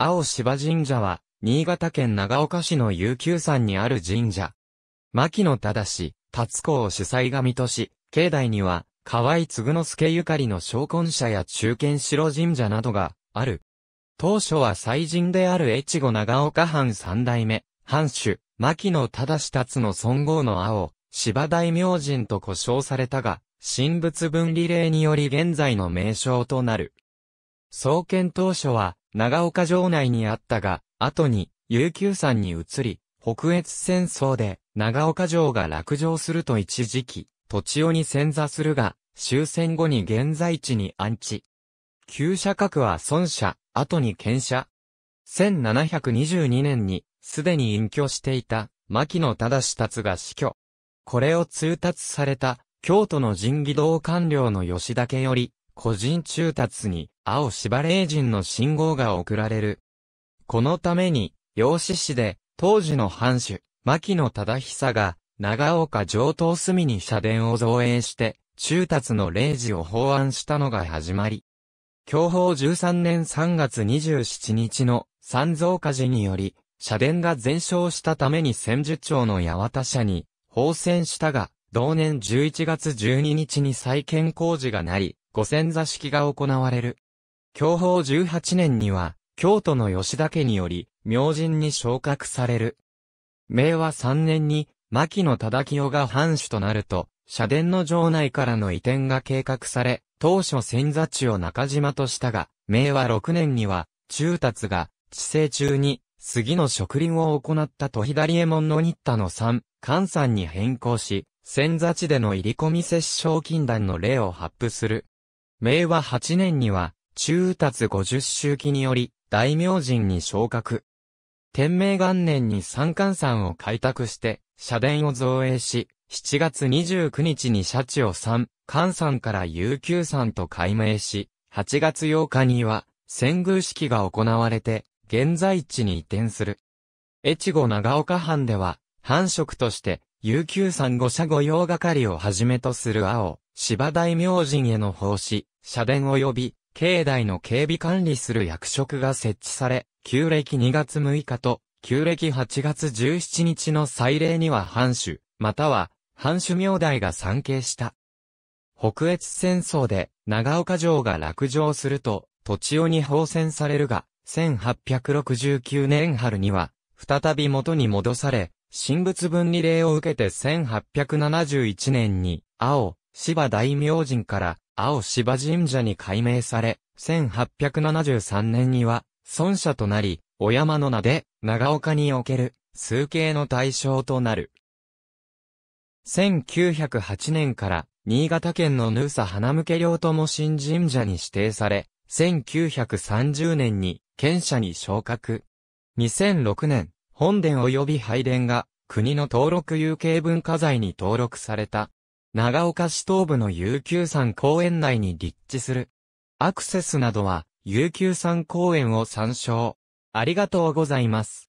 青芝神社は、新潟県長岡市の悠久山にある神社。牧野忠、達子を主催がとし、境内には、河合継之助ゆかりの昇魂社や中堅城神社などがある。当初は祭神である越後長岡藩三代目、藩主、牧野忠達の尊号の青、芝大明神と呼称されたが、神仏分離令により現在の名称となる。創建当初は、長岡城内にあったが、後に、琉球山に移り、北越戦争で、長岡城が落城すると一時期、土地をに潜座するが、終戦後に現在地に安置。旧社格は孫社、後に県社。1722年に、すでに隠居していた、牧野忠達が死去。これを通達された、京都の人義道官僚の吉田家より、個人中達に青芝霊人の信号が送られる。このために、養子市で、当時の藩主、牧野忠久が、長岡上等隅に社殿を造営して、中達の霊事を法案したのが始まり。享保13年3月27日の三蔵火事により、社殿が全焼したために千住町の八幡社に、放線したが、同年11月12日に再建工事がなり、五線座式が行われる。享保18年には、京都の吉田家により、明神に昇格される。明和3年に、牧野忠清が藩主となると、社殿の城内からの移転が計画され、当初千座地を中島としたが、明和6年には、中達が、治世中に、杉の植林を行ったと左衛門の日田の三、関山に変更し、千座地での入り込み摂政禁断の例を発布する。明和8年には、中達50周期により、大名人に昇格。天明元年に三冠山を開拓して、社殿を造営し、7月29日に社地を三、冠山から悠久山と改名し、8月8日には、仙宮式が行われて、現在地に移転する。越後長岡藩では、藩職として、悠久産後社御用係をはじめとする青、芝大明神への奉仕、社殿及び、境内の警備管理する役職が設置され、旧暦2月6日と、旧暦8月17日の祭礼には藩主、または、藩主明代が参詣した。北越戦争で、長岡城が落城すると、土地をに放戦されるが、1869年春には、再び元に戻され、神仏分離令を受けて1871年に、青、芝大明神から、青芝神社に改名され、1873年には、孫社となり、お山の名で、長岡における、数形の対象となる。1908年から、新潟県のヌーサ花向両友新神社に指定され、1930年に、県社に昇格。2006年、本殿及び拝殿が国の登録有形文化財に登録された。長岡市東部の悠久山公園内に立地する。アクセスなどは悠久山公園を参照。ありがとうございます。